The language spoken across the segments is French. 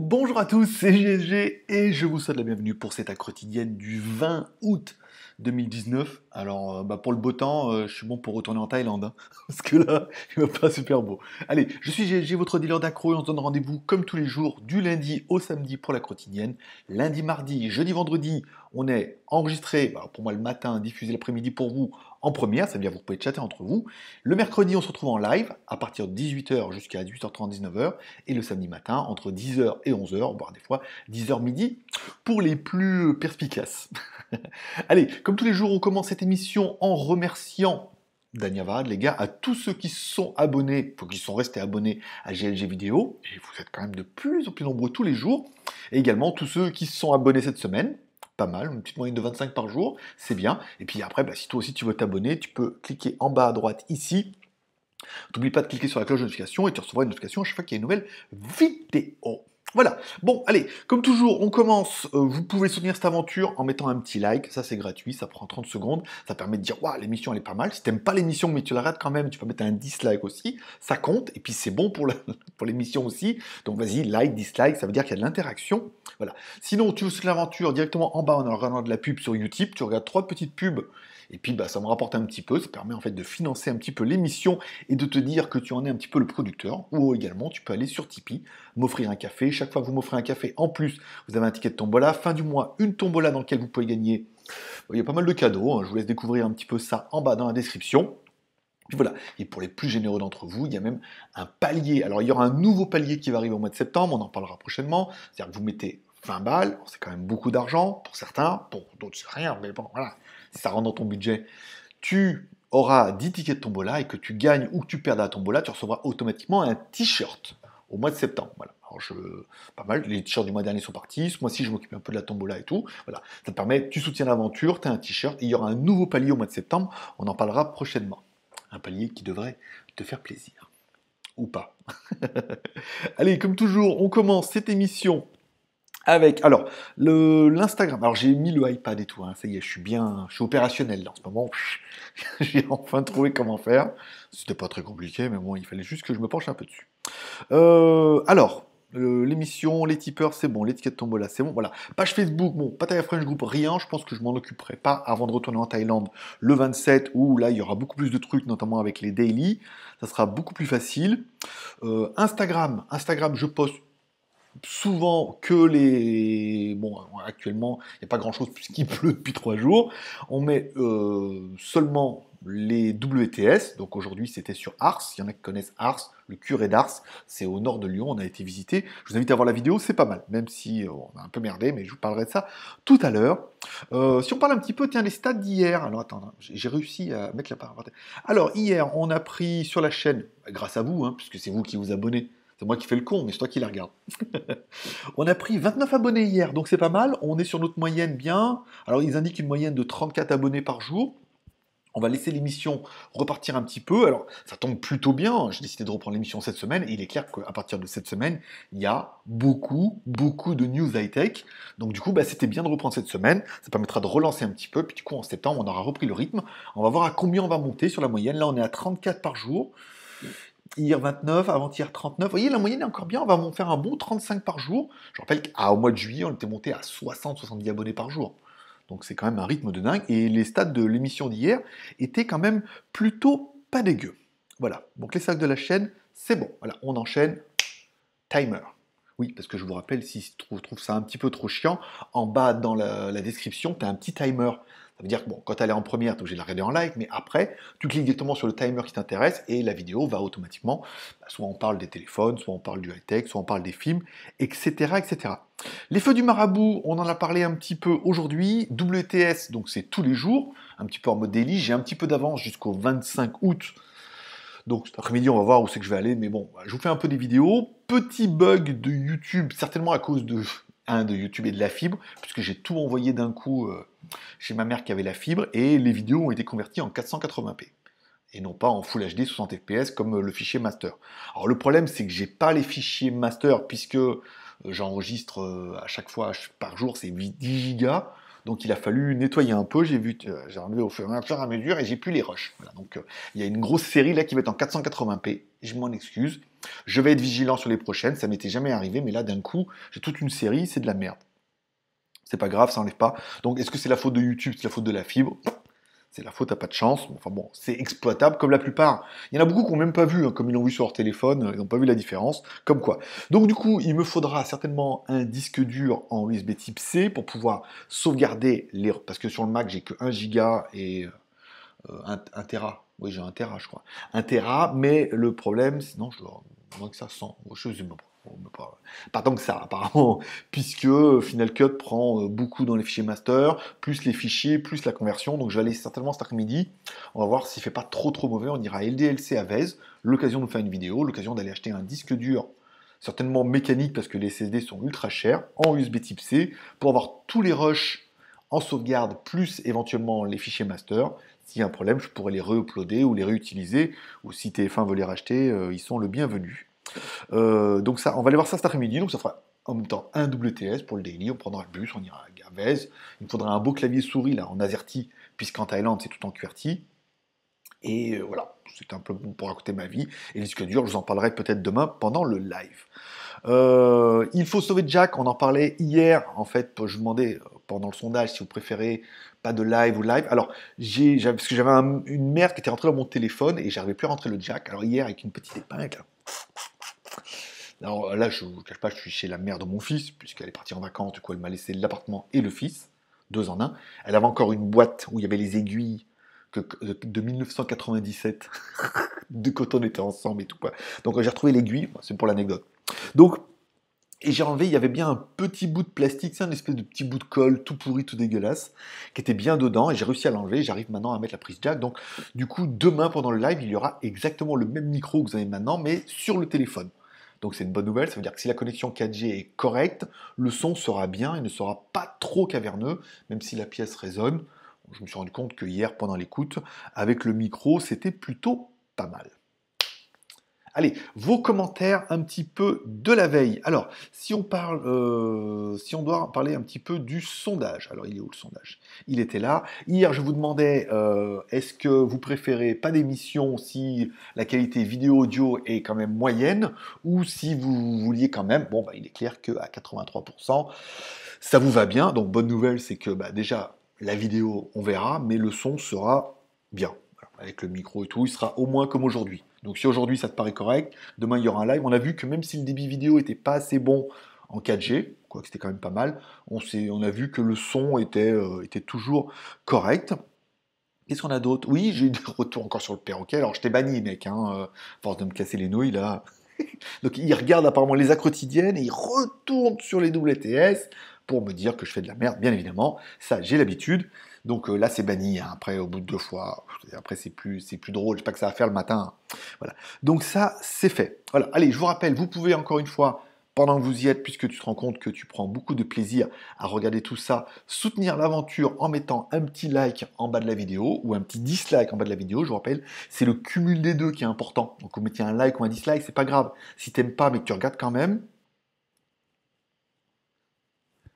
Bonjour à tous, c'est GSG et je vous souhaite la bienvenue pour cette accro quotidienne du 20 août 2019. Alors, euh, bah, pour le beau temps, euh, je suis bon pour retourner en Thaïlande, hein, parce que là, il va pas super beau. Allez, je suis GSG, votre dealer d'accro, et on se donne rendez-vous comme tous les jours, du lundi au samedi pour la quotidienne. Lundi, mardi, jeudi, vendredi, on est enregistré, bah, pour moi le matin, diffusé l'après-midi pour vous en première, ça veut dire que vous pouvez chatter entre vous. Le mercredi, on se retrouve en live à partir de 18h jusqu'à 18h30, 19h. Et le samedi matin, entre 10h et 11h, voire des fois 10h midi, pour les plus perspicaces. Allez, comme tous les jours, on commence cette émission en remerciant Danyavad, les gars, à tous ceux qui sont abonnés, qui sont restés abonnés à GLG Vidéo, et vous êtes quand même de plus en plus nombreux tous les jours, et également tous ceux qui se sont abonnés cette semaine, pas mal, une petite moyenne de 25 par jour, c'est bien. Et puis après, bah, si toi aussi tu veux t'abonner, tu peux cliquer en bas à droite ici. N'oublie pas de cliquer sur la cloche de notification et tu recevras une notification à chaque fois qu'il y a une nouvelle vidéo. Voilà, bon allez, comme toujours, on commence, euh, vous pouvez soutenir cette aventure en mettant un petit like, ça c'est gratuit, ça prend 30 secondes, ça permet de dire, waouh, l'émission elle est pas mal, si t'aimes pas l'émission mais tu la rates quand même, tu peux mettre un dislike aussi, ça compte, et puis c'est bon pour l'émission aussi, donc vas-y, like, dislike, ça veut dire qu'il y a de l'interaction, voilà. Sinon, tu veux l'aventure directement en bas en regardant de la pub sur YouTube, tu regardes trois petites pubs et puis, bah, ça me rapporte un petit peu. Ça permet en fait de financer un petit peu l'émission et de te dire que tu en es un petit peu le producteur. Ou également, tu peux aller sur Tipeee, m'offrir un café. Chaque fois que vous m'offrez un café, en plus, vous avez un ticket de tombola. Fin du mois, une tombola dans laquelle vous pouvez gagner. Il y a pas mal de cadeaux. Hein. Je vous laisse découvrir un petit peu ça en bas dans la description. voilà. Et pour les plus généreux d'entre vous, il y a même un palier. Alors, il y aura un nouveau palier qui va arriver au mois de septembre. On en parlera prochainement. C'est-à-dire que vous mettez 20 balles, c'est quand même beaucoup d'argent pour certains, pour d'autres c'est rien, mais bon, voilà, si ça rentre dans ton budget. Tu auras 10 tickets de tombola et que tu gagnes ou que tu perds à la tombola, tu recevras automatiquement un t-shirt au mois de septembre. Voilà. Alors je, pas mal, les t-shirts du mois dernier sont partis, ce mois-ci je m'occupe un peu de la tombola et tout. Voilà, ça te permet, tu soutiens l'aventure, tu as un t-shirt, il y aura un nouveau palier au mois de septembre, on en parlera prochainement. Un palier qui devrait te faire plaisir. Ou pas. Allez, comme toujours, on commence cette émission avec, alors, l'Instagram. Alors, j'ai mis le iPad et tout, hein, ça y est, je suis bien, je suis opérationnel là, en ce moment. j'ai enfin trouvé comment faire. C'était pas très compliqué, mais bon, il fallait juste que je me penche un peu dessus. Euh, alors, l'émission, les tipeurs, c'est bon, l'étiquette tombola, c'est bon, voilà. Page Facebook, bon, pas à French Group, rien, je pense que je m'en occuperai pas avant de retourner en Thaïlande le 27, où là, il y aura beaucoup plus de trucs, notamment avec les daily, ça sera beaucoup plus facile. Euh, Instagram, Instagram, je poste souvent que les... Bon, euh, actuellement, il n'y a pas grand-chose puisqu'il pleut depuis trois jours. On met euh, seulement les WTS. Donc aujourd'hui, c'était sur Ars. Il y en a qui connaissent Ars, le curé d'Ars. C'est au nord de Lyon. On a été visité. Je vous invite à voir la vidéo. C'est pas mal, même si euh, on a un peu merdé, mais je vous parlerai de ça tout à l'heure. si on parle un petit peu, tiens, les stades d'hier. Alors attends, hein, j'ai réussi à mettre la parole. Alors hier, on a pris sur la chaîne, grâce à vous, hein, puisque c'est vous qui vous abonnez c'est moi qui fais le con, mais c'est toi qui la regarde. on a pris 29 abonnés hier, donc c'est pas mal. On est sur notre moyenne bien. Alors ils indiquent une moyenne de 34 abonnés par jour. On va laisser l'émission repartir un petit peu. Alors, ça tombe plutôt bien. J'ai décidé de reprendre l'émission cette semaine. Et il est clair qu'à partir de cette semaine, il y a beaucoup, beaucoup de news high-tech. Donc, du coup, bah, c'était bien de reprendre cette semaine. Ça permettra de relancer un petit peu. Puis, du coup, en septembre, on aura repris le rythme. On va voir à combien on va monter sur la moyenne. Là, on est à 34 par jour hier 29, avant-hier 39. Vous voyez, la moyenne est encore bien. On va en faire un bon 35 par jour. Je rappelle qu'au mois de juillet, on était monté à 60-70 abonnés par jour. Donc c'est quand même un rythme de dingue. Et les stats de l'émission d'hier étaient quand même plutôt pas dégueu. Voilà. Donc les sacs de la chaîne, c'est bon. Voilà, on enchaîne. Timer. Oui, parce que je vous rappelle, si tu trouves ça un petit peu trop chiant, en bas dans la, la description, tu as un petit timer. Ça veut dire que bon, quand elle est en première, tu es obligé la regarder en live, mais après, tu cliques directement sur le timer qui t'intéresse et la vidéo va automatiquement, bah, soit on parle des téléphones, soit on parle du high-tech, soit on parle des films, etc. etc. Les feux du marabout, on en a parlé un petit peu aujourd'hui. WTS, donc c'est tous les jours, un petit peu en mode délit. J'ai un petit peu d'avance jusqu'au 25 août. Donc cet après-midi, on va voir où c'est que je vais aller. Mais bon, je vous fais un peu des vidéos. Petit bug de YouTube, certainement à cause de de YouTube et de la fibre, puisque j'ai tout envoyé d'un coup euh, chez ma mère qui avait la fibre, et les vidéos ont été converties en 480p et non pas en Full HD 60 fps comme euh, le fichier master. Alors le problème c'est que j'ai pas les fichiers master puisque euh, j'enregistre à chaque fois par jour c'est 10 gigas. Donc il a fallu nettoyer un peu, j'ai vu, j'ai enlevé au fur et à mesure et j'ai pu les rush. donc il y a une grosse série là qui va être en 480p je m'en excuse. Je vais être vigilant sur les prochaines, ça m'était jamais arrivé, mais là d'un coup, j'ai toute une série, c'est de la merde. C'est pas grave, ça enlève pas. Donc est-ce que c'est la faute de YouTube, c'est la faute de la fibre c'est la faute, à pas de chance. Enfin bon, c'est exploitable comme la plupart. Il y en a beaucoup qui n'ont même pas vu, hein, comme ils l'ont vu sur leur téléphone, euh, ils n'ont pas vu la différence, comme quoi. Donc du coup, il me faudra certainement un disque dur en USB type C pour pouvoir sauvegarder les... Parce que sur le Mac, j'ai que 1 giga et 1 euh, Tera oui, j'ai un Tera, je crois. Un Tera, mais le problème, sinon je dois que ça, sent... Je sais pas. tant que ça apparemment, puisque euh, Final Cut prend euh, beaucoup dans les fichiers master, plus les fichiers, plus la conversion, donc je vais aller certainement cet après-midi, on va voir s'il fait pas trop trop mauvais, on ira LDLC à Vez, l'occasion de faire une vidéo, l'occasion d'aller acheter un disque dur, certainement mécanique parce que les SSD sont ultra chers, en USB type C, pour avoir tous les rushs en sauvegarde, plus éventuellement les fichiers master, s'il y a un problème, je pourrais les re-uploader ou les réutiliser, ou si TF1 veut les racheter, euh, ils sont le bienvenu. Euh, donc ça, on va aller voir ça cet après-midi, donc ça fera en même temps un WTS pour le daily, on prendra le bus, on ira à Gavez, il me faudra un beau clavier souris là en AZERTY, puisqu'en Thaïlande c'est tout en QWERTY, et euh, voilà, c'est un peu pour raconter ma vie. Et les que je vous en parlerai peut-être demain pendant le live. il faut sauver Jack, on en parlait hier. En fait, je demandais pendant le sondage, si vous préférez, pas de live ou live. Alors, j'ai, parce que j'avais une mère qui était rentrée dans mon téléphone et j'arrivais plus à rentrer le jack. Alors hier, avec une petite épingle. Alors là, je ne vous cache pas, je suis chez la mère de mon fils, puisqu'elle est partie en vacances, du coup elle m'a laissé l'appartement et le fils, deux en un. Elle avait encore une boîte où il y avait les aiguilles que, de 1997, de quand on était ensemble et tout. Donc j'ai retrouvé l'aiguille, c'est pour l'anecdote. Donc et j'ai enlevé, il y avait bien un petit bout de plastique, c'est un espèce de petit bout de colle tout pourri, tout dégueulasse, qui était bien dedans, et j'ai réussi à l'enlever, j'arrive maintenant à mettre la prise jack. Donc du coup, demain pendant le live, il y aura exactement le même micro que vous avez maintenant, mais sur le téléphone. Donc c'est une bonne nouvelle, ça veut dire que si la connexion 4G est correcte, le son sera bien, et ne sera pas trop caverneux, même si la pièce résonne. Je me suis rendu compte que hier, pendant l'écoute, avec le micro, c'était plutôt pas mal. Allez, vos commentaires un petit peu de la veille. Alors, si on parle, euh, si on doit parler un petit peu du sondage. Alors, il est où le sondage Il était là. Hier, je vous demandais, euh, est-ce que vous préférez pas d'émission si la qualité vidéo audio est quand même moyenne, ou si vous vouliez quand même. Bon, bah, il est clair que à 83%, ça vous va bien. Donc, bonne nouvelle, c'est que bah, déjà la vidéo, on verra, mais le son sera bien. avec le micro et tout, il sera au moins comme aujourd'hui. Donc si aujourd'hui ça te paraît correct, demain il y aura un live. On a vu que même si le débit vidéo était pas assez bon en 4G, quoique c'était quand même pas mal, on, on a vu que le son était, euh, était toujours correct. Qu'est-ce qu'on a d'autre Oui, j'ai eu des retours encore sur le perroquet. Alors je t'ai banni, mec, hein, euh, force de me casser les nouilles là. Donc il regarde apparemment les A et il retourne sur les WTS pour me dire que je fais de la merde, bien évidemment. Ça, j'ai l'habitude. Donc euh, là, c'est banni. Hein. Après, au bout de deux fois, après, c'est plus, c'est plus drôle. Je sais pas que ça va faire le matin. Voilà. Donc ça, c'est fait. Voilà. Allez, je vous rappelle, vous pouvez encore une fois pendant que vous y êtes, puisque tu te rends compte que tu prends beaucoup de plaisir à regarder tout ça, soutenir l'aventure en mettant un petit like en bas de la vidéo ou un petit dislike en bas de la vidéo, je vous rappelle, c'est le cumul des deux qui est important. Donc vous mettez un like ou un dislike, c'est pas grave. Si t'aimes pas mais que tu regardes quand même,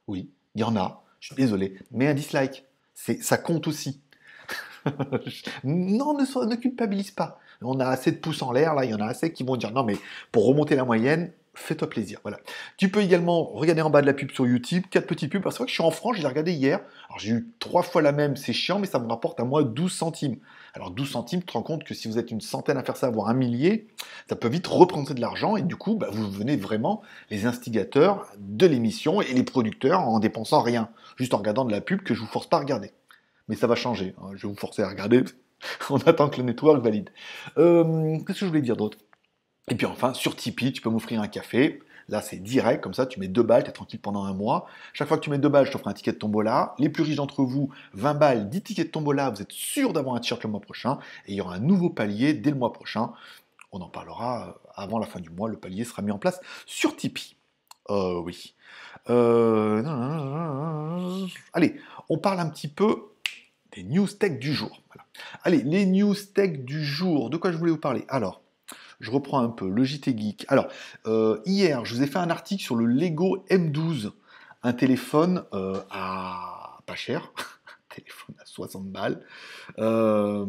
oui, il y en a, je suis désolé, mais un dislike ça compte aussi. non, ne, culpabilise pas. On a assez de pouces en l'air, là, il y en a assez qui vont dire non, mais pour remonter la moyenne, fais-toi plaisir. Voilà. Tu peux également regarder en bas de la pub sur YouTube, quatre petites pubs. parce que je suis en France, je l'ai regardé hier. Alors j'ai eu trois fois la même, c'est chiant, mais ça me rapporte à moi 12 centimes. Alors 12 centimes, tu te rends compte que si vous êtes une centaine à faire ça, voire un millier, ça peut vite reprendre de l'argent et du coup, bah, vous venez vraiment les instigateurs de l'émission et les producteurs en dépensant rien, juste en regardant de la pub que je vous force pas à regarder. Mais ça va changer, hein, je vais vous forcer à regarder, on attend que le network valide. Euh, qu'est-ce que je voulais dire d'autre et puis enfin, sur Tipeee, tu peux m'offrir un café. Là, c'est direct, comme ça, tu mets deux balles, tu es tranquille pendant un mois. Chaque fois que tu mets deux balles, je t'offre un ticket de tombola. Les plus riches d'entre vous, 20 balles, 10 tickets de tombola, vous êtes sûr d'avoir un t-shirt le mois prochain. Et il y aura un nouveau palier dès le mois prochain. On en parlera euh, avant la fin du mois, le palier sera mis en place sur Tipeee. Euh, oui. Euh, Allez, on parle un petit peu des news tech du jour. Allez, les news tech du jour, de quoi je voulais vous parler Alors, je reprends un peu, le JT Geek. Alors, euh, hier, je vous ai fait un article sur le Lego M12, un téléphone euh, à pas cher, un téléphone à 60 balles. Euh,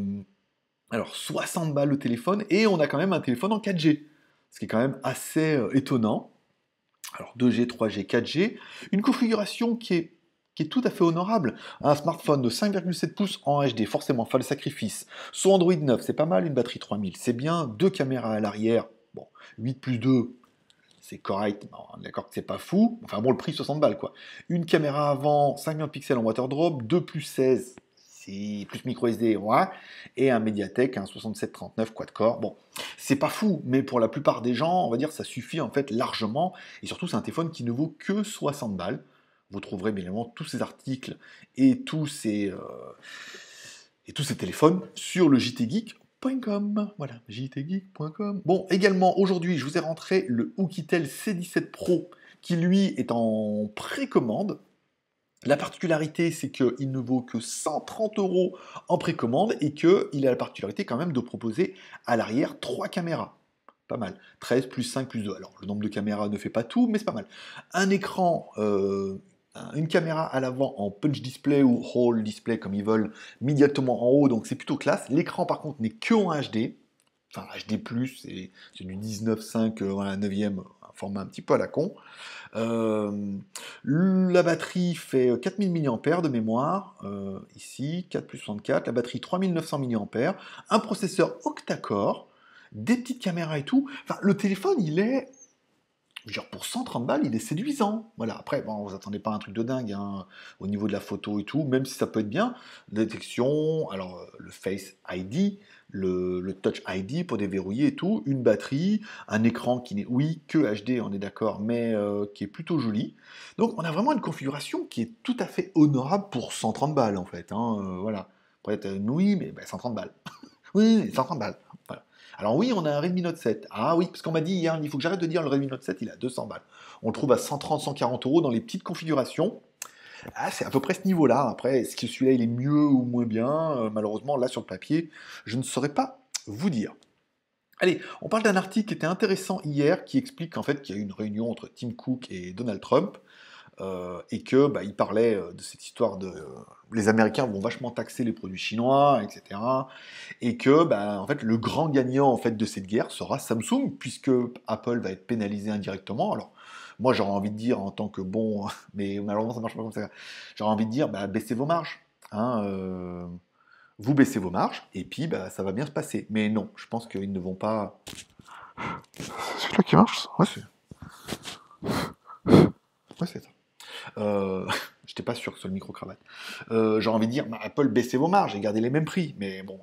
alors, 60 balles le téléphone, et on a quand même un téléphone en 4G, ce qui est quand même assez étonnant. Alors, 2G, 3G, 4G, une configuration qui est qui est tout à fait honorable. Un smartphone de 5,7 pouces en HD, forcément, le sacrifice. Son Android 9, c'est pas mal, une batterie 3000, c'est bien. Deux caméras à l'arrière, bon, 8 plus 2, c'est correct, on d'accord que c'est pas fou. Enfin bon, le prix 60 balles quoi. Une caméra avant, 50 pixels en waterdrop, 2 plus 16, c'est plus micro SD, ouais. Et un Mediatek, un 6739 quad-core. Bon, c'est pas fou, mais pour la plupart des gens, on va dire, ça suffit en fait largement. Et surtout, c'est un téléphone qui ne vaut que 60 balles. Vous trouverez bien évidemment tous ces articles et tous ces, euh, et tous ces téléphones sur le jtgeek.com. Voilà, jtgeek.com. Bon, également aujourd'hui, je vous ai rentré le Oukitel C17 Pro qui lui est en précommande. La particularité, c'est qu'il ne vaut que 130 euros en précommande et qu'il a la particularité quand même de proposer à l'arrière trois caméras. Pas mal. 13 plus 5 plus 2. Alors, le nombre de caméras ne fait pas tout, mais c'est pas mal. Un écran euh, une caméra à l'avant en punch display ou roll display comme ils veulent, immédiatement en haut, donc c'est plutôt classe. L'écran par contre n'est que en HD, enfin HD+, c'est du 19.5, euh, voilà, 9e, format un petit peu à la con. Euh, la batterie fait 4000 mAh de mémoire, euh, ici, 4 plus 64, la batterie 3900 mAh, un processeur octa-core, des petites caméras et tout. Enfin, le téléphone, il est je pour 130 balles, il est séduisant. Voilà, après, bon, vous attendez pas un truc de dingue hein, au niveau de la photo et tout, même si ça peut être bien. détection, alors euh, le Face ID, le, Touch ID pour déverrouiller et tout, une batterie, un écran qui n'est, oui, que HD, on est d'accord, mais euh, qui est plutôt joli. Donc on a vraiment une configuration qui est tout à fait honorable pour 130 balles en fait. Hein, euh, voilà. peut être, oui, mais 130 bah, balles. oui, 130 balles. Alors oui, on a un Redmi Note 7. Ah oui, parce qu'on m'a dit hier, hein, il faut que j'arrête de dire le Redmi Note 7, il a 200 balles. On le trouve à 130, 140 euros dans les petites configurations. Ah, c'est à peu près ce niveau-là. Après, est-ce que celui-là, il est mieux ou moins bien euh, Malheureusement, là, sur le papier, je ne saurais pas vous dire. Allez, on parle d'un article qui était intéressant hier, qui explique en fait, qu'il y a eu une réunion entre Tim Cook et Donald Trump, euh, et que bah, il parlait euh, de cette histoire de euh, les Américains vont vachement taxer les produits chinois, etc. Et que bah, en fait le grand gagnant en fait de cette guerre sera Samsung puisque Apple va être pénalisé indirectement. Alors moi j'aurais envie de dire en tant que bon, mais malheureusement ça marche pas comme ça. J'aurais envie de dire bah, baissez vos marges. Hein, vous baissez vos marges et puis bah, ça va bien se passer. Mais non, je pense qu'ils ne vont pas. C'est celui-là qui marche. Ouais, c'est. Ouais, c'est ça. Euh, J'étais pas sûr que ce soit le micro-cravate. Euh, j'ai envie de dire, bah, Apple, baissez vos marges et gardez les mêmes prix. Mais bon,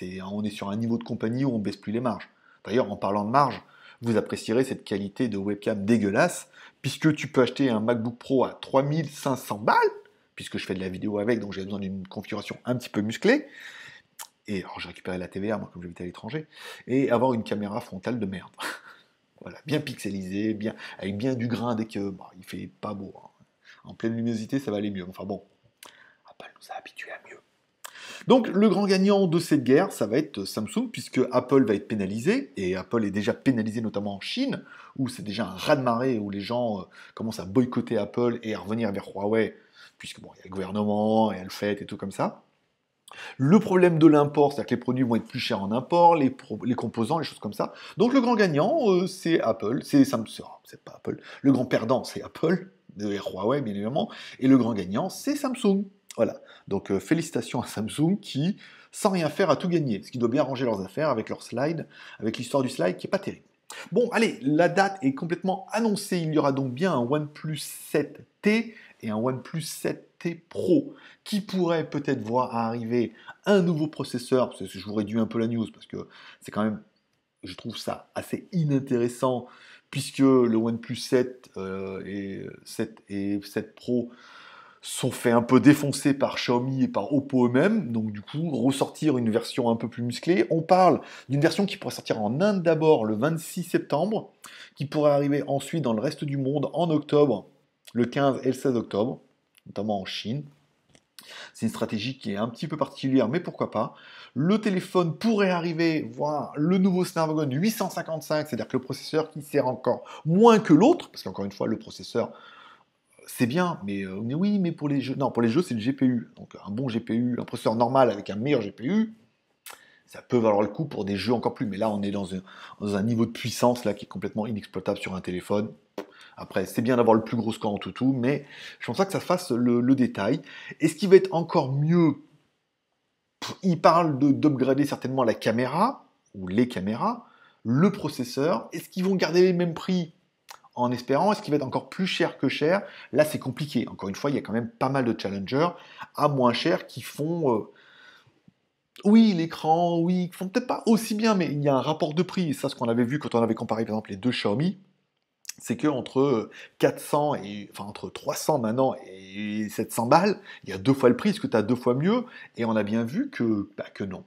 euh, on est sur un niveau de compagnie où on baisse plus les marges. D'ailleurs, en parlant de marge, vous apprécierez cette qualité de webcam dégueulasse, puisque tu peux acheter un MacBook Pro à 3500 balles, puisque je fais de la vidéo avec, donc j'ai besoin d'une configuration un petit peu musclée. Et alors, j'ai récupéré la TVA, moi, comme j'habite à l'étranger, et avoir une caméra frontale de merde. voilà, bien pixelisée, avec bien du grain dès que bah, il fait pas beau. Hein. En pleine luminosité, ça va aller mieux. Enfin bon, Apple nous a habitués à mieux. Donc le grand gagnant de cette guerre, ça va être euh, Samsung, puisque Apple va être pénalisé, et Apple est déjà pénalisé notamment en Chine, où c'est déjà un raz-de-marée, où les gens euh, commencent à boycotter Apple et à revenir vers Huawei, puisque bon, il y a le gouvernement, et le fait, et tout comme ça. Le problème de l'import, cest que les produits vont être plus chers en import, les, composants, les choses comme ça. Donc le grand gagnant, euh, c'est Apple, c'est Samsung, oh, c'est pas Apple. Le grand perdant, c'est Apple de Huawei, bien évidemment. Et le grand gagnant, c'est Samsung. Voilà. Donc euh, félicitations à Samsung qui, sans rien faire, a tout gagné. Ce qui doit bien ranger leurs affaires avec leur slide, avec l'histoire du slide qui est pas terrible. Bon, allez, la date est complètement annoncée. Il y aura donc bien un OnePlus 7T et un OnePlus 7T Pro qui pourrait peut-être voir arriver un nouveau processeur. je vous réduis un peu la news parce que c'est quand même je trouve ça assez inintéressant puisque le OnePlus 7 euh, et 7 euh, et 7 Pro sont faits un peu défoncer par Xiaomi et par Oppo eux-mêmes, donc du coup ressortir une version un peu plus musclée. On parle d'une version qui pourrait sortir en Inde d'abord le 26 septembre, qui pourrait arriver ensuite dans le reste du monde en octobre, le 15 et le 16 octobre, notamment en Chine. C'est une stratégie qui est un petit peu particulière, mais pourquoi pas. Le téléphone pourrait arriver, voir le nouveau Snapdragon 855, c'est-à-dire que le processeur qui sert encore moins que l'autre, parce qu'encore une fois, le processeur, c'est bien, mais, euh, oui, mais pour les jeux, non, pour les jeux, c'est le GPU. Donc un bon GPU, un processeur normal avec un meilleur GPU, ça peut valoir le coup pour des jeux encore plus. Mais là, on est dans un, dans un niveau de puissance là qui est complètement inexploitable sur un téléphone. Après, c'est bien d'avoir le plus gros score en tout mais je pense pas que ça fasse le, détail. est ce qui va être encore mieux, il parle d'upgrader certainement la caméra, ou les caméras, le processeur. Est-ce qu'ils vont garder les mêmes prix en espérant Est-ce qu'il va être encore plus cher que cher Là, c'est compliqué. Encore une fois, il y a quand même pas mal de challengers à moins cher qui font... Euh, oui, l'écran, oui, ils font peut-être pas aussi bien, mais il y a un rapport de prix. c'est ça, ce qu'on avait vu quand on avait comparé, par exemple, les deux Xiaomi, c'est que entre 400 euh, et enfin entre 300 maintenant et 700 balles, il y a deux fois le prix, ce que tu as deux fois mieux Et on a bien vu que bah, que non.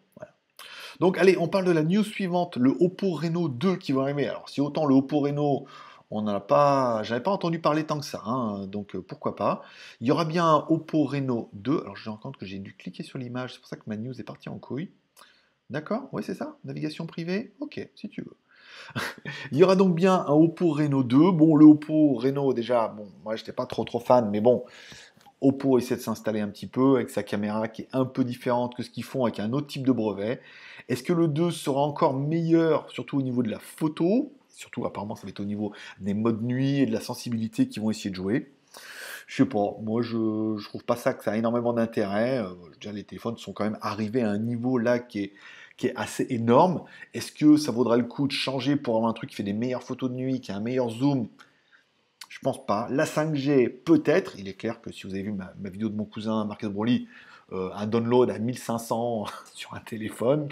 Donc allez, on parle de la news suivante, le Oppo Reno 2 qui va arriver. Alors si autant le Oppo Reno on n'a pas, j'avais pas entendu parler tant que ça, hein, donc euh, pourquoi pas. Il y aura bien un Oppo Reno 2. Alors je me rends compte que j'ai dû cliquer sur l'image, c'est pour ça que ma news est partie en couille. D'accord Oui, c'est ça Navigation privée Ok, si tu veux. Il y aura donc bien un Oppo Reno 2. Bon, le Oppo Reno, déjà, bon, moi, j'étais pas trop, trop fan, mais bon, Oppo essaie de s'installer un petit peu avec sa caméra qui est un peu différente que ce qu'ils font avec un autre type de brevet. Est-ce que le 2 sera encore meilleur, surtout au niveau de la photo Surtout, apparemment, ça va être au niveau des modes nuit et de la sensibilité qu'ils vont essayer de jouer. Je sais pas, moi je, je trouve pas ça que ça a énormément d'intérêt. Euh, déjà, les téléphones sont quand même arrivés à un niveau là qui est qui est assez énorme. Est-ce que ça vaudra le coup de changer pour avoir un truc qui fait des meilleures photos de nuit, qui a un meilleur zoom Je pense pas. La 5G, peut-être. Il est clair que si vous avez vu ma, vidéo de mon cousin Marcus Broly, euh, un download à 1500 sur un téléphone,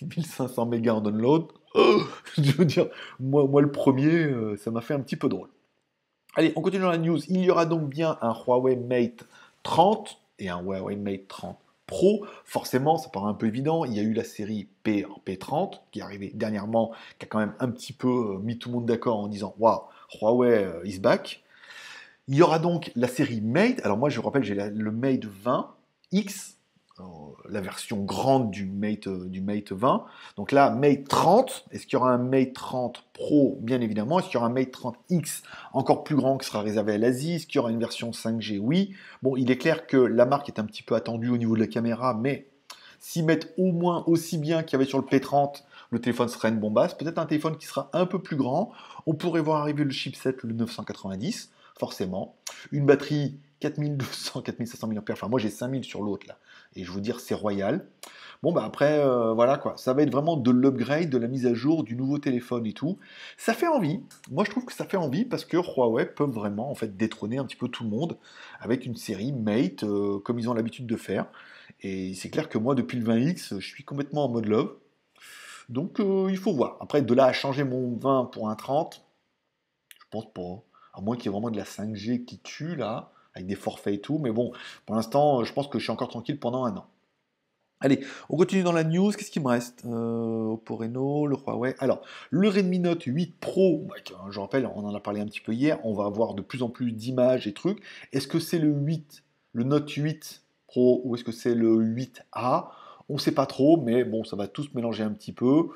1500 mégas en download, je veux dire, moi, moi le premier, euh, ça m'a fait un petit peu drôle. Allez, on continue dans la news. Il y aura donc bien un Huawei Mate 30 et un Huawei Mate 30 Pro, forcément, ça paraît un peu évident. Il y a eu la série P en P30 qui est arrivée dernièrement, qui a quand même un petit peu euh, mis tout le monde d'accord en disant Waouh, Huawei euh, is back. Il y aura donc la série Mate. Alors, moi, je vous rappelle, j'ai le Mate 20X la version grande du Mate, euh, du Mate 20. Donc là, Mate 30, est-ce qu'il y aura un Mate 30 Pro Bien évidemment. Est-ce qu'il y aura un Mate 30X encore plus grand qui sera réservé à l'Asie Est-ce qu'il y aura une version 5G Oui. Bon, il est clair que la marque est un petit peu attendue au niveau de la caméra, mais s'ils mettent au moins aussi bien qu'il y avait sur le P30, le téléphone sera une bombasse. Peut-être un téléphone qui sera un peu plus grand. On pourrait voir arriver le chipset le 990, forcément. Une batterie 4200, 4500 mAh. Enfin, moi j'ai 5000 sur l'autre là. Et je vous dire, c'est royal. Bon, bah après, euh, voilà quoi. Ça va être vraiment de l'upgrade, de la mise à jour, du nouveau téléphone et tout. Ça fait envie. Moi, je trouve que ça fait envie parce que Huawei peut vraiment en fait détrôner un petit peu tout le monde avec une série Mate euh, comme ils ont l'habitude de faire. Et c'est clair que moi, depuis le 20X, je suis complètement en mode love. Donc, euh, il faut voir. Après, de là à changer mon 20 pour un 30, je pense pas. À moins qu'il y ait vraiment de la 5G qui tue là avec des forfaits et tout. Mais bon, pour l'instant, euh, je pense que je suis encore tranquille pendant un an. Allez, on continue dans la news. Qu'est-ce qu'il me reste euh, Oppo Reno, le Huawei. Alors, le Redmi Note 8 Pro, bah, hein, je rappelle, on en a parlé un petit peu hier, on va avoir de plus en plus d'images et trucs. Est-ce que c'est le 8, le Note 8 Pro ou est-ce que c'est le 8A On ne sait pas trop, mais bon, ça va tous mélanger un petit peu. Euh,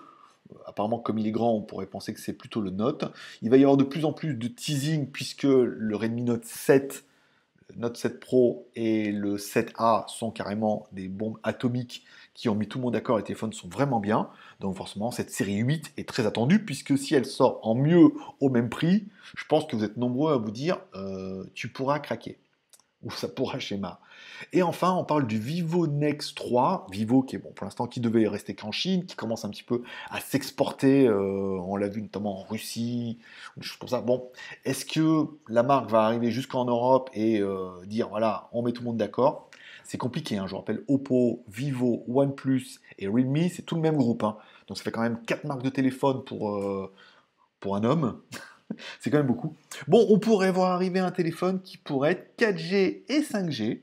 apparemment, comme il est grand, on pourrait penser que c'est plutôt le Note. Il va y avoir de plus en plus de teasing puisque le Redmi Note 7 Note 7 Pro et le 7A sont carrément des bombes atomiques qui ont mis tout le monde d'accord. Les téléphones sont vraiment bien. Donc forcément, cette série 8 est très attendue puisque si elle sort en mieux au même prix, je pense que vous êtes nombreux à vous dire euh, tu pourras craquer ou ça pourra schéma. Et enfin, on parle du Vivo Nex 3, Vivo qui est bon pour l'instant qui devait rester qu'en Chine, qui commence un petit peu à s'exporter, euh, on l'a vu notamment en Russie, des choses comme ça. Bon, est-ce que la marque va arriver jusqu'en Europe et euh, dire voilà, on met tout le monde d'accord c'est compliqué, hein. je rappelle Oppo, Vivo, OnePlus et Realme, c'est tout le même groupe. Hein. Donc ça fait quand même 4 marques de téléphone pour, euh, pour un homme. c'est quand même beaucoup. Bon, on pourrait voir arriver un téléphone qui pourrait être 4G et 5G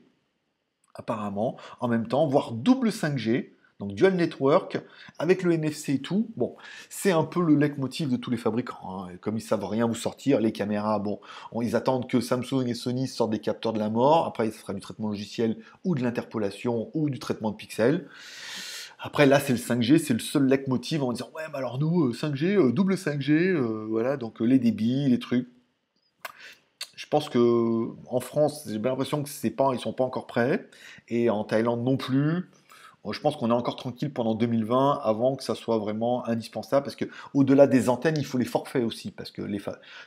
apparemment, en même temps, voire double 5G, donc dual network, avec le NFC et tout. Bon, c'est un peu le leitmotiv de tous les fabricants. Hein. Comme ils savent rien vous sortir, les caméras, bon, ils attendent que Samsung et Sony sortent des capteurs de la mort. Après, il fera du traitement logiciel ou de l'interpolation ou du traitement de pixels. Après, là, c'est le 5G, c'est le seul leitmotiv en disant Ouais, mais alors nous, 5G, euh, euh, double 5G, euh, voilà, donc les débits, les trucs. Je pense que en France, j'ai bien l'impression que c'est pas, ils sont pas encore prêts, et en Thaïlande non plus. Euh, je pense qu'on est encore tranquille pendant 2020 avant que ça soit vraiment indispensable, parce que au-delà des antennes, il faut les forfaits aussi, parce que les,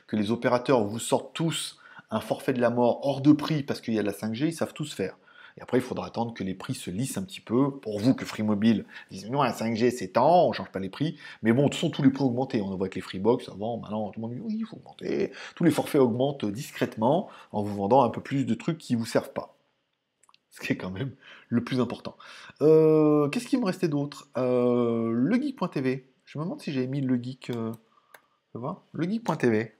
que les opérateurs vous sortent tous un forfait de la mort hors de prix parce qu'il y a de la 5G, ils savent tous faire. Et après, il faudra attendre que les prix se lissent un petit peu. Pour vous que Free Mobile dise non, la 5G c'est temps, on change pas les prix. Mais bon, sont tous les prix augmentés. On voit que les Freebox avant, maintenant, tout le monde dit oui, il faut augmenter. Tous les forfaits augmentent discrètement en vous vendant un peu plus de trucs qui vous servent pas ce qui est quand même le plus important. Euh, qu'est-ce qu'il me restait d'autre euh, Le geek.tv. Je me demande si j'ai mis le geek. Euh, Le geek.tv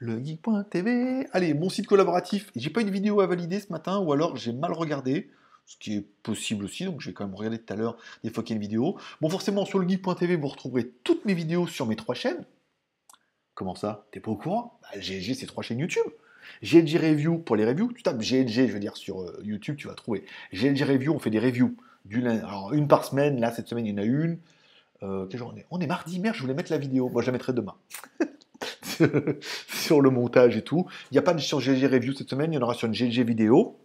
legeek.tv. Allez, mon site collaboratif. J'ai pas une vidéo à valider ce matin, ou alors j'ai mal regardé ce qui est possible aussi, donc je vais quand même regarder tout à l'heure des fois qu'il y a une vidéo. Bon, forcément, sur le guide.tv, vous retrouverez toutes mes vidéos sur mes trois chaînes. Comment ça T'es pas au courant bah, GLG, c'est trois chaînes YouTube. GLG Review pour les reviews, tu tapes GLG, je veux dire, sur euh, YouTube, tu vas trouver. GLG Review, on fait des reviews. alors, une par semaine, là, cette semaine, il y en a une. Euh, quel jour on est On est mardi, merde, je voulais mettre la vidéo. Moi, je la mettrai demain. sur le montage et tout. Il n'y a pas de sur GG Review cette semaine, il y en aura sur une GG vidéo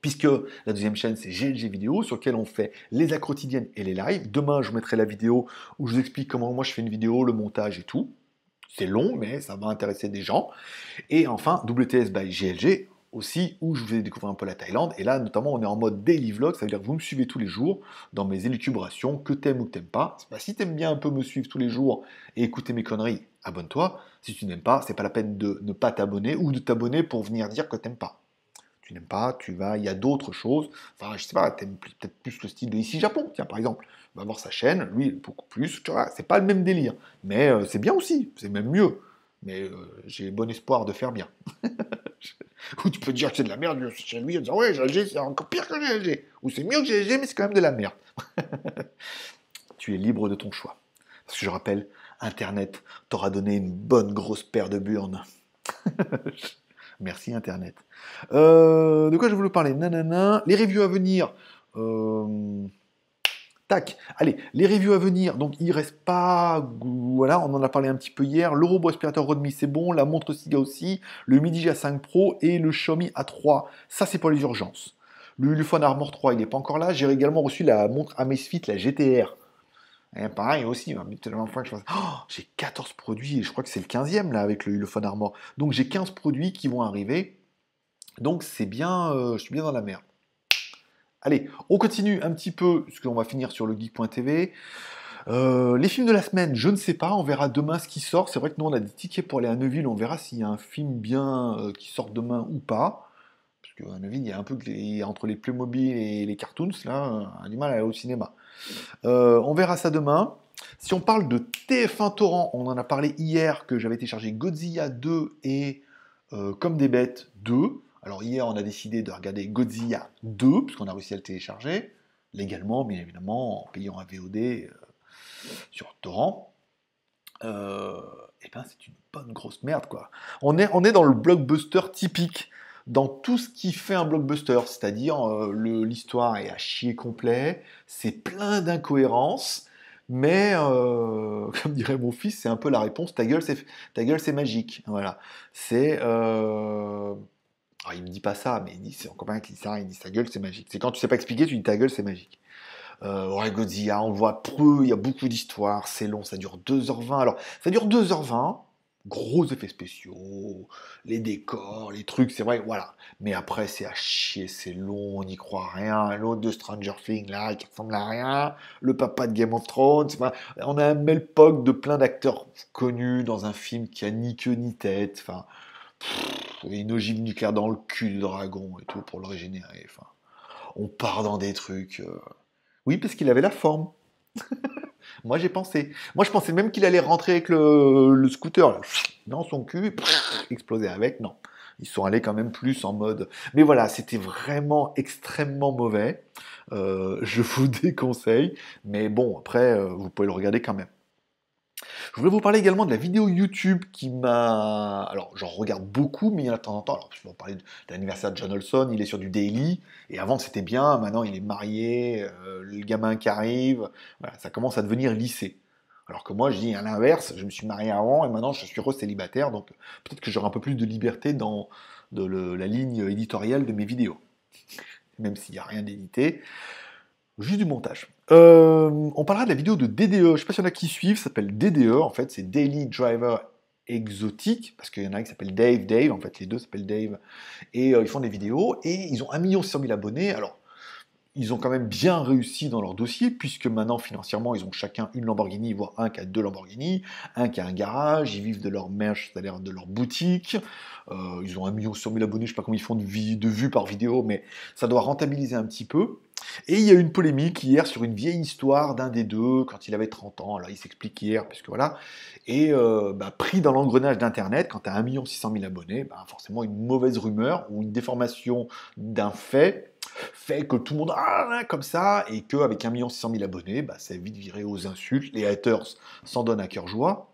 puisque la deuxième chaîne c'est GLG Vidéo sur laquelle on fait les quotidiennes et les lives. Demain je vous mettrai la vidéo où je vous explique comment moi je fais une vidéo, le montage et tout. C'est long mais ça va intéresser des gens. Et enfin WTS by GLG, aussi où je vous ai découvert un peu la Thaïlande. Et là, notamment, on est en mode daily vlog, ça veut dire que vous me suivez tous les jours dans mes élucubrations, que t'aimes ou que t'aimes pas. si t'aimes bien un peu me suivre tous les jours et écouter mes conneries, abonne-toi. Si tu n'aimes pas, c'est pas la peine de ne pas t'abonner ou de t'abonner pour venir dire que t'aimes pas. Tu n'aimes pas, tu vas, il y a d'autres choses. Enfin, je sais pas, t'aimes peut-être plus le style de Ici Japon, tiens, par exemple. va voir sa chaîne, lui, beaucoup plus. Tu vois, c'est pas le même délire. Mais euh, c'est bien aussi, c'est même mieux mais euh, j'ai bon espoir de faire bien. Ou tu peux dire que c'est de la merde chez lui en ouais, j'ai c'est encore pire que j'ai. Ou c'est mieux que j'ai, mais c'est quand même de la merde. tu es libre de ton choix. Parce que je rappelle, Internet t'aura donné une bonne grosse paire de burnes. Merci Internet. Euh, de quoi je voulais parler Nanana. Les reviews à venir. Euh, Tac. Allez, les reviews à venir. Donc, il reste pas. Voilà, on en a parlé un petit peu hier. le robot aspirateur Redmi, c'est bon. La montre Siga aussi. Le Midi A5 Pro et le Xiaomi A3. Ça, c'est pas les urgences. Le Ulefone Armor 3, il n'est pas encore là. J'ai également reçu la montre Amazfit, la GTR. Eh, pareil aussi, hein, oh, j'ai 14 produits et je crois que c'est le 15e là avec le Ulefone Armor. Donc j'ai 15 produits qui vont arriver. Donc c'est bien, euh, je suis bien dans la merde. Allez, on continue un petit peu, qu'on va finir sur le geek.tv. Euh, les films de la semaine, je ne sais pas, on verra demain ce qui sort. C'est vrai que nous on a des tickets pour aller à Neuville, on verra s'il y a un film bien euh, qui sort demain ou pas. Parce qu'à Neuville, il y a un peu entre les mobiles et les cartoons, là, animal à aller au cinéma. Euh, on verra ça demain. Si on parle de TF1 Torrent, on en a parlé hier que j'avais téléchargé Godzilla 2 et Comme des bêtes 2. Alors hier, on a décidé de regarder Godzilla 2, puisqu'on a réussi à le télécharger, légalement, bien évidemment, en payant un VOD euh, sur Torrent. et euh, eh ben, c'est une bonne grosse merde, quoi. On est, on est dans le blockbuster typique, dans tout ce qui fait un blockbuster, c'est-à-dire euh, l'histoire est à chier complet, c'est plein d'incohérences, mais comme dirait mon fils, c'est un peu la réponse. Ta gueule, c'est ta gueule, c'est magique. Voilà. C'est il me dit pas ça, mais il dit, c'est encore un qui dit ça, il dit sa gueule, c'est magique. C'est quand tu sais pas expliquer, tu dis ta gueule, c'est magique. Euh, Godzilla, on voit peu, il y a beaucoup d'histoires, c'est long, ça dure 2h20. Alors, ça dure 2h20, gros effets spéciaux, les décors, les trucs, c'est vrai, voilà. Mais après, c'est à chier, c'est long, on n'y croit rien. L'autre de Stranger Things, là, qui ressemble à rien. Le papa de Game of Thrones. Enfin, on a un melpoc de plein d'acteurs connus dans un film qui a ni queue ni tête. Enfin, pff, une ogive nucléaire dans le cul du dragon et tout pour le régénérer. Enfin, on part dans des trucs. Euh. Oui, parce qu'il avait la forme. Moi, j'ai pensé. Moi, je pensais même qu'il allait rentrer avec le, scooter dans son cul, et exploser avec. Non. Ils sont allés quand même plus en mode. Mais voilà, c'était vraiment extrêmement mauvais. Euh, je vous déconseille. Mais bon, après, euh, vous pouvez le regarder quand même. Je voulais vous parler également de la vidéo YouTube qui m'a... Alors, j'en regarde beaucoup, mais il y a de temps en temps... Alors, je vais vous parler de, l'anniversaire de John Olson, il est sur du daily, et avant c'était bien, maintenant il est marié, euh, le gamin qui arrive, ça commence à devenir lycée. Alors que moi, je dis à l'inverse, je me suis marié avant et maintenant je suis célibataire, donc peut-être que j'aurai un peu plus de liberté dans la ligne éditoriale de mes vidéos. Même s'il n'y a rien d'édité, juste du montage. Euh, on parlera de la vidéo de DDE. Je ne sais pas s'il y en a qui suivent, ça s'appelle DDE, en fait, c'est Daily Driver exotique, parce qu'il y en a qui s'appelle Dave Dave, en fait, les deux s'appellent Dave, et euh, ils font des vidéos, et ils ont 1 600 000 abonnés. Alors, ils ont quand même bien réussi dans leur dossier, puisque maintenant financièrement, ils ont chacun une Lamborghini, voire un qui a deux Lamborghini, un qui a un garage, ils vivent de leur merch, c'est-à-dire de leur boutique, euh, ils ont un million sur mille abonnés, je sais pas comment ils font de, de vues par vidéo, mais ça doit rentabiliser un petit peu. Et il y a une polémique hier sur une vieille histoire d'un des deux quand il avait 30 ans. Alors il s'explique hier, puisque voilà. Et euh, bah, pris dans l'engrenage d'Internet, quand tu as 1 600 000 abonnés, bah, forcément une mauvaise rumeur ou une déformation d'un fait fait que tout le monde ah, comme ça et qu'avec 1 600 000 abonnés, bah, ça vite viré aux insultes. Les haters s'en donnent à cœur joie.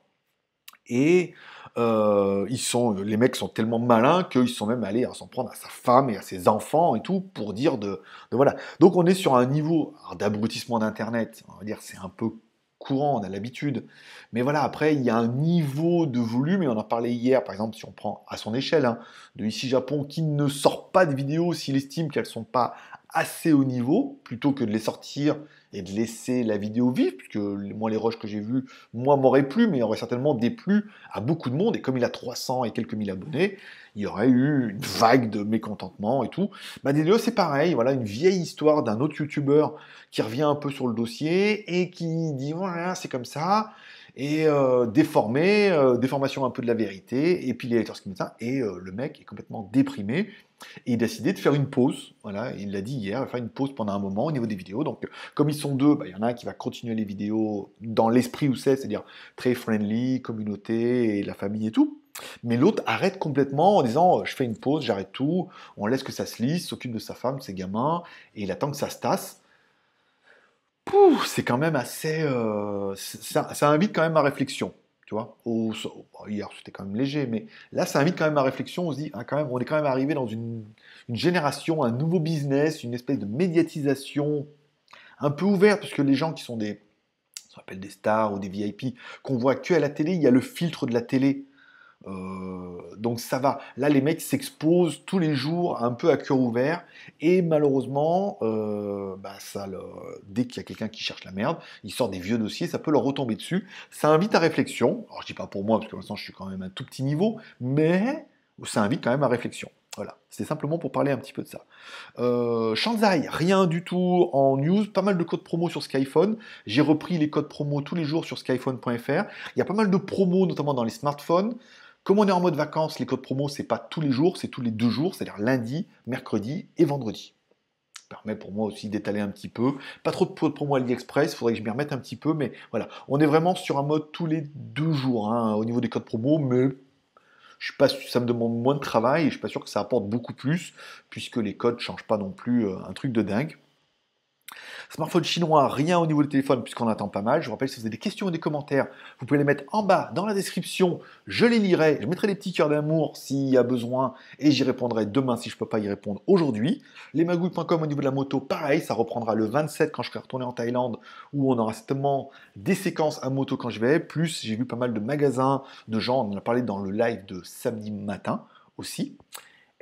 Et euh, ils sont, euh, les mecs sont tellement malins qu'ils sont même allés hein, s'en prendre à sa femme et à ses enfants et tout pour dire de, voilà. Donc on est sur un niveau d'abrutissement d'Internet. On va dire c'est un peu courant, on a l'habitude. Mais voilà, après, il y a un niveau de volume, et on en parlait hier, par exemple, si on prend à son échelle, hein, de Ici Japon, qui ne sort pas de vidéos s'il estime qu'elles sont pas assez haut niveau, plutôt que de les sortir et de laisser la vidéo vivre, puisque moi les roches que j'ai vus, moi m'aurait plu, mais il aurait certainement déplu à beaucoup de monde, et comme il a 300 et quelques mille abonnés, il y aurait eu une vague de mécontentement et tout. des bah, Dédéo, c'est pareil, voilà, une vieille histoire d'un autre youtubeur qui revient un peu sur le dossier et qui dit voilà, c'est comme ça et euh, déformé, euh, déformation un peu de la vérité, et puis les lecteurs ça, et euh, le mec est complètement déprimé, et il a décidé de faire une pause, voilà, il l'a dit hier, il va faire une pause pendant un moment au niveau des vidéos, donc comme ils sont deux, bah, il y en a un qui va continuer les vidéos dans l'esprit où c'est, c'est-à-dire très friendly, communauté, et la famille et tout, mais l'autre arrête complètement en disant je fais une pause, j'arrête tout, on laisse que ça se lisse, s'occupe de sa femme, de ses gamins, et il attend que ça se tasse, c'est quand même assez. Euh, ça, invite quand même à réflexion. Tu vois Hier, c'était quand même léger, mais là, ça invite quand même à réflexion. On se dit, ah, on est quand même arrivé dans une, génération, un nouveau business, une espèce de médiatisation un peu ouverte, que les gens qui sont des. s'appelle des stars ou des VIP qu'on voit que à la télé, il y a le filtre de la télé euh, donc ça va. Là, les mecs s'exposent tous les jours un peu à cœur ouvert. Et malheureusement, euh, bah, dès qu'il y a quelqu'un qui cherche la merde, il sort des vieux dossiers, ça peut leur retomber dessus. Ça invite à réflexion. Alors je dis pas pour moi, parce que l'instant je suis quand même à un tout petit niveau, mais ça invite quand même à réflexion. Voilà, c'est simplement pour parler un petit peu de ça. Euh, Shanzai, rien du tout en news, pas mal de codes promo sur Skyphone. J'ai repris les codes promo tous les jours sur skyphone.fr. Il y a pas mal de promos, notamment dans les smartphones. Comme on est en mode vacances, les codes promo, c'est pas tous les jours, c'est tous les deux jours, c'est-à-dire lundi, mercredi et vendredi. Ça permet pour moi aussi d'étaler un petit peu. Pas trop de codes promo AliExpress, faudrait que je m'y remette un petit peu, mais voilà. On est vraiment sur un mode tous les deux jours hein, au niveau des codes promo, mais je pas, ça me demande moins de travail et je suis pas sûr que ça apporte beaucoup plus, puisque les codes ne changent pas non plus euh, un truc de dingue. Smartphone chinois, rien au niveau des téléphones puisqu'on attend pas mal. Je vous rappelle, si vous avez des questions ou des commentaires, vous pouvez les mettre en bas dans la description. Je les lirai, je mettrai des petits cœurs d'amour s'il y a besoin et j'y répondrai demain si je ne peux pas y répondre aujourd'hui. magouilles.com au niveau de la moto, pareil, ça reprendra le 27 quand je serai retourné en Thaïlande où on aura certainement des séquences à moto quand je vais. Plus, j'ai vu pas mal de magasins, de gens, on en a parlé dans le live de samedi matin aussi.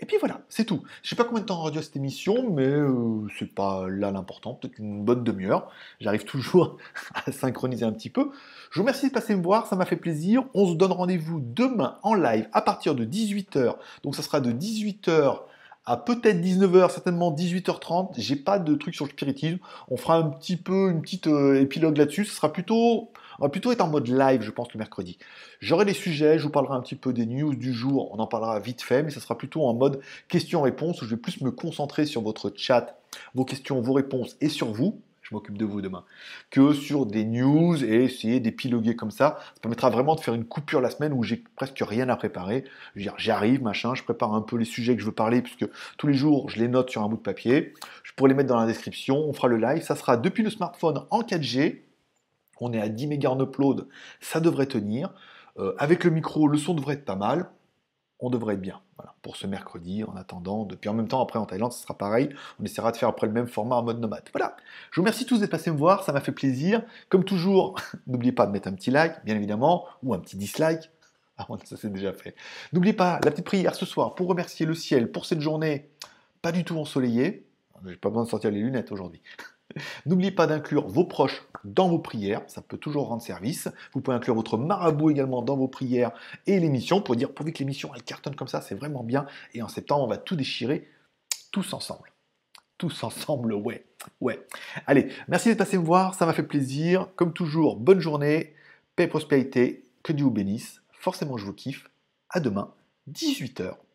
Et puis voilà, c'est tout. Je sais pas combien de temps radio cette émission, mais ce euh, c'est pas là l'important, peut-être une bonne demi-heure. J'arrive toujours à synchroniser un petit peu. Je vous remercie de passer me voir, ça m'a fait plaisir. On se donne rendez-vous demain en live à partir de 18h. Donc ça sera de 18h à peut-être 19h, certainement 18h30. J'ai pas de truc sur le spiritisme. On fera un petit peu une petite euh, épilogue là-dessus. Ce sera plutôt on va plutôt être en mode live, je pense, le mercredi. J'aurai des sujets, je vous parlerai un petit peu des news du jour, on en parlera vite fait, mais ça sera plutôt en mode question réponses où je vais plus me concentrer sur votre chat, vos questions, vos réponses et sur vous. Je m'occupe de vous demain, que sur des news et essayer d'épiloguer comme ça. Ça permettra vraiment de faire une coupure la semaine où j'ai presque rien à préparer. Je veux j'arrive, machin, je prépare un peu les sujets que je veux parler, puisque tous les jours, je les note sur un bout de papier. Je pourrais les mettre dans la description, on fera le live. Ça sera depuis le smartphone en 4G on est à 10 mégas en upload, ça devrait tenir. Euh, avec le micro, le son devrait être pas mal. On devrait être bien. Voilà, pour ce mercredi, en attendant. Depuis en même temps, après en Thaïlande, ce sera pareil. On essaiera de faire après le même format en mode nomade. Voilà. Je vous remercie tous d'être passés me voir, ça m'a fait plaisir. Comme toujours, n'oubliez pas de mettre un petit like, bien évidemment, ou un petit dislike. Ah, ça c'est déjà fait. N'oubliez pas la petite prière ce soir pour remercier le ciel pour cette journée pas du tout ensoleillée. J'ai pas besoin de sortir les lunettes aujourd'hui. N'oubliez pas d'inclure vos proches dans vos prières, ça peut toujours rendre service. Vous pouvez inclure votre marabout également dans vos prières et l'émission pour dire pourvu que l'émission elle cartonne comme ça, c'est vraiment bien. Et en septembre, on va tout déchirer tous ensemble. Tous ensemble, ouais. Ouais. Allez, merci d'être passé me voir, ça m'a fait plaisir. Comme toujours, bonne journée, paix et prospérité, que Dieu vous bénisse. Forcément, je vous kiffe. À demain, 18h